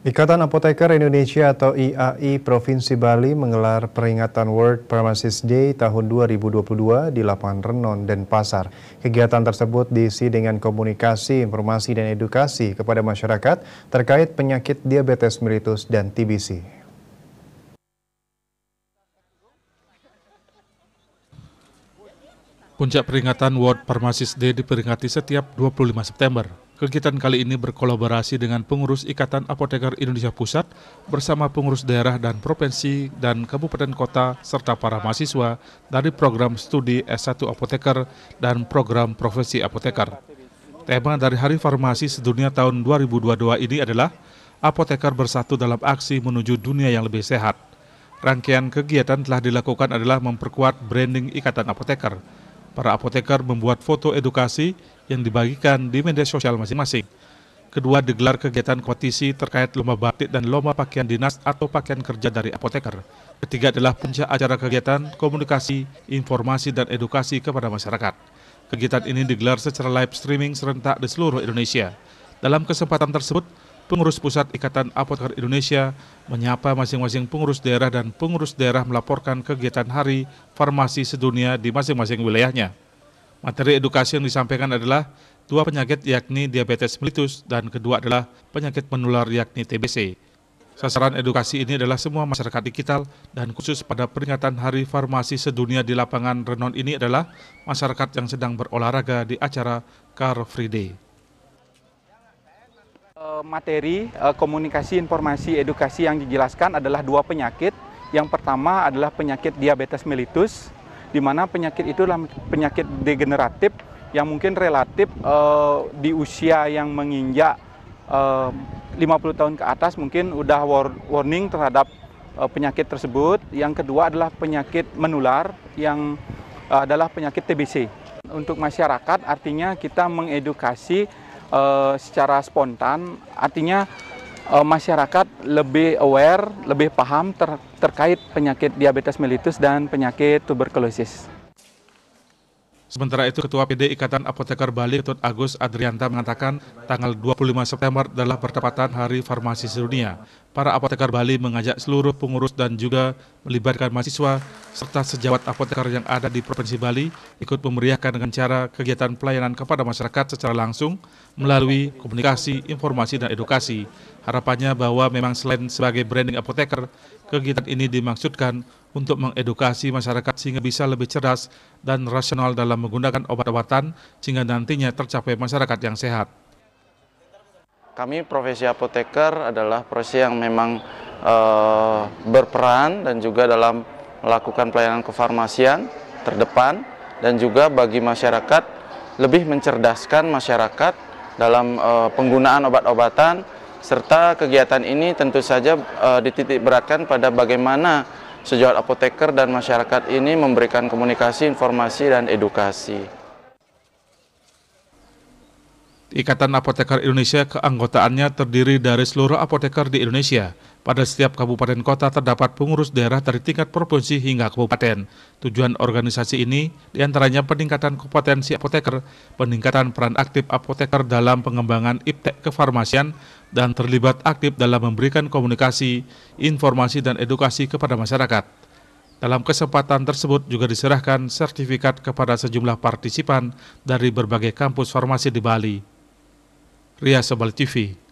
Ikatan Apoteker Indonesia atau IAI Provinsi Bali menggelar peringatan World Pharmacist Day tahun 2022 di lapangan Renon dan Pasar. Kegiatan tersebut diisi dengan komunikasi, informasi, dan edukasi kepada masyarakat terkait penyakit diabetes mellitus dan TBC. Puncak peringatan World Pharmacist Day diperingati setiap 25 September. Kegiatan kali ini berkolaborasi dengan pengurus Ikatan Apoteker Indonesia Pusat bersama pengurus daerah dan provinsi dan kabupaten kota serta para mahasiswa dari program studi S1 Apoteker dan program profesi apoteker. Tema dari Hari Farmasi Sedunia tahun 2022 ini adalah Apoteker Bersatu dalam Aksi Menuju Dunia yang Lebih Sehat. Rangkaian kegiatan telah dilakukan adalah memperkuat branding Ikatan Apoteker, para apoteker membuat foto edukasi yang dibagikan di media sosial masing-masing. Kedua digelar kegiatan kompetisi terkait lomba batik dan lomba pakaian dinas atau pakaian kerja dari apoteker. Ketiga adalah puncak acara kegiatan komunikasi, informasi, dan edukasi kepada masyarakat. Kegiatan ini digelar secara live streaming serentak di seluruh Indonesia. Dalam kesempatan tersebut, pengurus pusat Ikatan Apoteker Indonesia menyapa masing-masing pengurus daerah dan pengurus daerah melaporkan kegiatan hari farmasi sedunia di masing-masing wilayahnya. Materi edukasi yang disampaikan adalah dua penyakit yakni diabetes melitus dan kedua adalah penyakit menular yakni TBC. Sasaran edukasi ini adalah semua masyarakat digital dan khusus pada peringatan Hari Farmasi Sedunia di lapangan Renon ini adalah masyarakat yang sedang berolahraga di acara Car Free Day. E, materi e, komunikasi informasi edukasi yang dijelaskan adalah dua penyakit. Yang pertama adalah penyakit diabetes melitus di mana penyakit itu adalah penyakit degeneratif yang mungkin relatif uh, di usia yang menginjak eh, uh, 50 tahun ke atas mungkin udah war warning terhadap uh, penyakit tersebut. Yang kedua adalah penyakit menular yang uh, adalah penyakit TBC. Untuk masyarakat artinya kita mengedukasi uh, secara spontan artinya uh, masyarakat lebih aware, lebih paham ter terkait penyakit diabetes mellitus dan penyakit tuberkulosis. Sementara itu Ketua PD Ikatan Apoteker Bali Tut Agus Adrianta mengatakan tanggal 25 September adalah pertempatan Hari Farmasi Sedunia para apotekar Bali mengajak seluruh pengurus dan juga melibatkan mahasiswa serta sejawat apotekar yang ada di Provinsi Bali ikut memeriahkan dengan cara kegiatan pelayanan kepada masyarakat secara langsung melalui komunikasi, informasi, dan edukasi. Harapannya bahwa memang selain sebagai branding apoteker, kegiatan ini dimaksudkan untuk mengedukasi masyarakat sehingga bisa lebih cerdas dan rasional dalam menggunakan obat-obatan sehingga nantinya tercapai masyarakat yang sehat. Kami profesi apoteker adalah profesi yang memang e, berperan dan juga dalam melakukan pelayanan kefarmasian terdepan dan juga bagi masyarakat lebih mencerdaskan masyarakat dalam e, penggunaan obat-obatan serta kegiatan ini tentu saja e, dititik beratkan pada bagaimana sejauh apoteker dan masyarakat ini memberikan komunikasi, informasi, dan edukasi. Ikatan Apoteker Indonesia keanggotaannya terdiri dari seluruh apoteker di Indonesia. Pada setiap kabupaten kota terdapat pengurus daerah dari tingkat provinsi hingga kabupaten. Tujuan organisasi ini diantaranya peningkatan kompetensi apoteker, peningkatan peran aktif apoteker dalam pengembangan iptek kefarmasian, dan terlibat aktif dalam memberikan komunikasi, informasi, dan edukasi kepada masyarakat. Dalam kesempatan tersebut juga diserahkan sertifikat kepada sejumlah partisipan dari berbagai kampus farmasi di Bali. Ria Sabal TV.